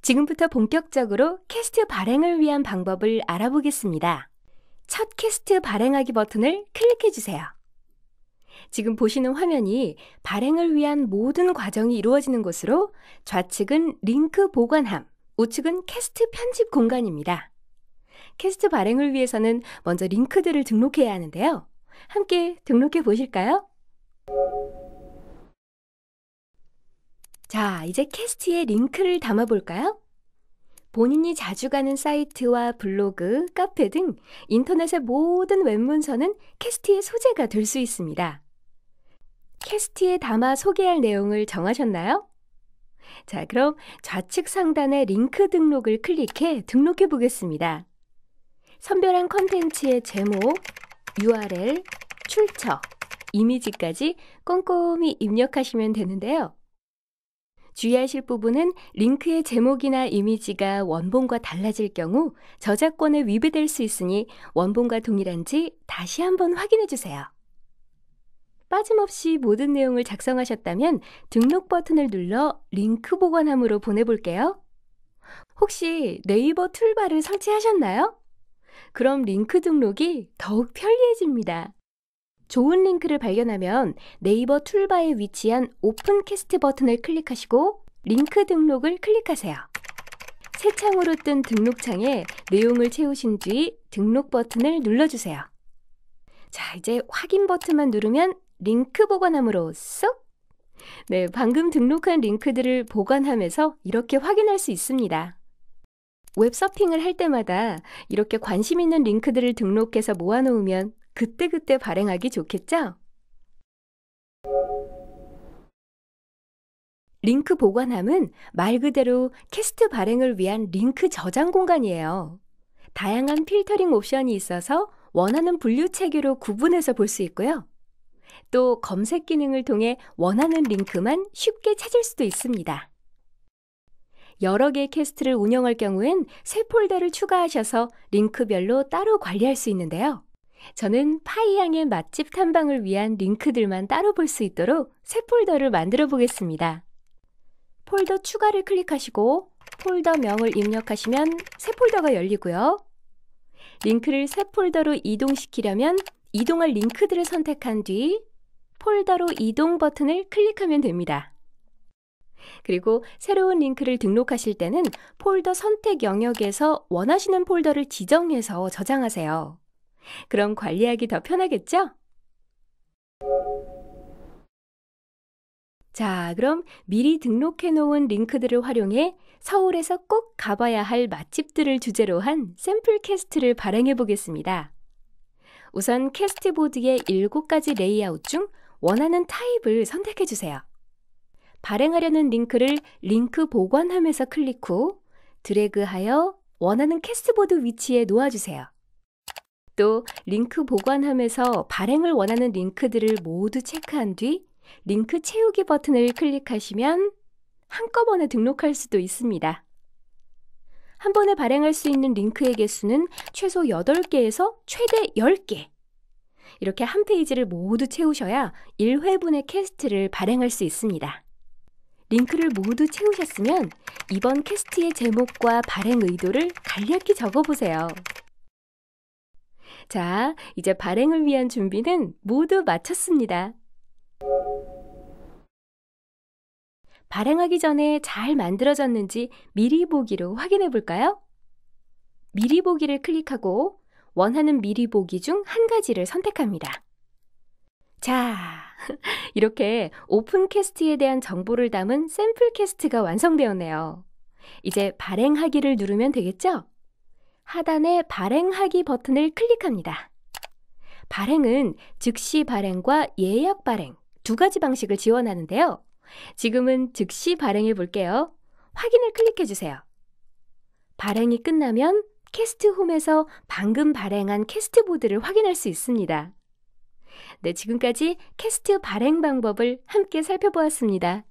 지금부터 본격적으로 캐스트 발행을 위한 방법을 알아보겠습니다. 첫 캐스트 발행하기 버튼을 클릭해주세요. 지금 보시는 화면이 발행을 위한 모든 과정이 이루어지는 곳으로 좌측은 링크 보관함, 우측은 캐스트 편집 공간입니다. 캐스트 발행을 위해서는 먼저 링크들을 등록해야 하는데요. 함께 등록해 보실까요? 자, 이제 캐스트에 링크를 담아볼까요? 본인이 자주 가는 사이트와 블로그, 카페 등 인터넷의 모든 웹문서는 캐스트의 소재가 될 수 있습니다. 캐스트에 담아 소개할 내용을 정하셨나요? 자, 그럼 좌측 상단의 링크 등록을 클릭해 등록해 보겠습니다. 선별한 컨텐츠의 제목, URL, 출처, 이미지까지 꼼꼼히 입력하시면 되는데요. 주의하실 부분은 링크의 제목이나 이미지가 원본과 달라질 경우 저작권에 위배될 수 있으니 원본과 동일한지 다시 한번 확인해 주세요. 빠짐없이 모든 내용을 작성하셨다면 등록 버튼을 눌러 링크 보관함으로 보내볼게요. 혹시 네이버 툴바를 설치하셨나요? 그럼 링크 등록이 더욱 편리해집니다. 좋은 링크를 발견하면 네이버 툴바에 위치한 오픈 캐스트 버튼을 클릭하시고 링크 등록을 클릭하세요. 새 창으로 뜬 등록창에 내용을 채우신 뒤 등록 버튼을 눌러주세요. 자, 이제 확인 버튼만 누르면 링크 보관함으로 쏙! 네, 방금 등록한 링크들을 보관함에서 이렇게 확인할 수 있습니다. 웹서핑을 할 때마다 이렇게 관심 있는 링크들을 등록해서 모아놓으면 그때그때 발행하기 좋겠죠? 링크 보관함은 말 그대로 캐스트 발행을 위한 링크 저장 공간이에요. 다양한 필터링 옵션이 있어서 원하는 분류 체계로 구분해서 볼 수 있고요. 또 검색 기능을 통해 원하는 링크만 쉽게 찾을 수도 있습니다. 여러 개의 캐스트를 운영할 경우엔 새 폴더를 추가하셔서 링크별로 따로 관리할 수 있는데요. 저는 파이양의 맛집 탐방을 위한 링크들만 따로 볼 수 있도록 새 폴더를 만들어 보겠습니다. 폴더 추가를 클릭하시고 폴더명을 입력하시면 새 폴더가 열리고요. 링크를 새 폴더로 이동시키려면 이동할 링크들을 선택한 뒤 폴더로 이동 버튼을 클릭하면 됩니다. 그리고 새로운 링크를 등록하실 때는 폴더 선택 영역에서 원하시는 폴더를 지정해서 저장하세요. 그럼 관리하기 더 편하겠죠? 자, 그럼 미리 등록해 놓은 링크들을 활용해 서울에서 꼭 가봐야 할 맛집들을 주제로 한 샘플 캐스트를 발행해 보겠습니다. 우선 캐스트 보드의 7가지 레이아웃 중 원하는 타입을 선택해 주세요. 발행하려는 링크를 링크 보관함에서 클릭 후 드래그하여 원하는 캐스트보드 위치에 놓아주세요. 또 링크 보관함에서 발행을 원하는 링크들을 모두 체크한 뒤 링크 채우기 버튼을 클릭하시면 한꺼번에 등록할 수도 있습니다. 한 번에 발행할 수 있는 링크의 개수는 최소 8개에서 최대 10개. 이렇게 한 페이지를 모두 채우셔야 1회분의 캐스트를 발행할 수 있습니다. 링크를 모두 채우셨으면 이번 캐스트의 제목과 발행 의도를 간략히 적어보세요. 자, 이제 발행을 위한 준비는 모두 마쳤습니다. 발행하기 전에 잘 만들어졌는지 미리 보기로 확인해 볼까요? 미리 보기를 클릭하고 원하는 미리 보기 중 한 가지를 선택합니다. 자, 이렇게 오픈 캐스트에 대한 정보를 담은 샘플 캐스트가 완성되었네요. 이제 발행하기를 누르면 되겠죠? 하단의 발행하기 버튼을 클릭합니다. 발행은 즉시 발행과 예약 발행 두 가지 방식을 지원하는데요. 지금은 즉시 발행해 볼게요. 확인을 클릭해 주세요. 발행이 끝나면 캐스트 홈에서 방금 발행한 캐스트 보드를 확인할 수 있습니다. 네, 지금까지 캐스트 발행 방법을 함께 살펴보았습니다.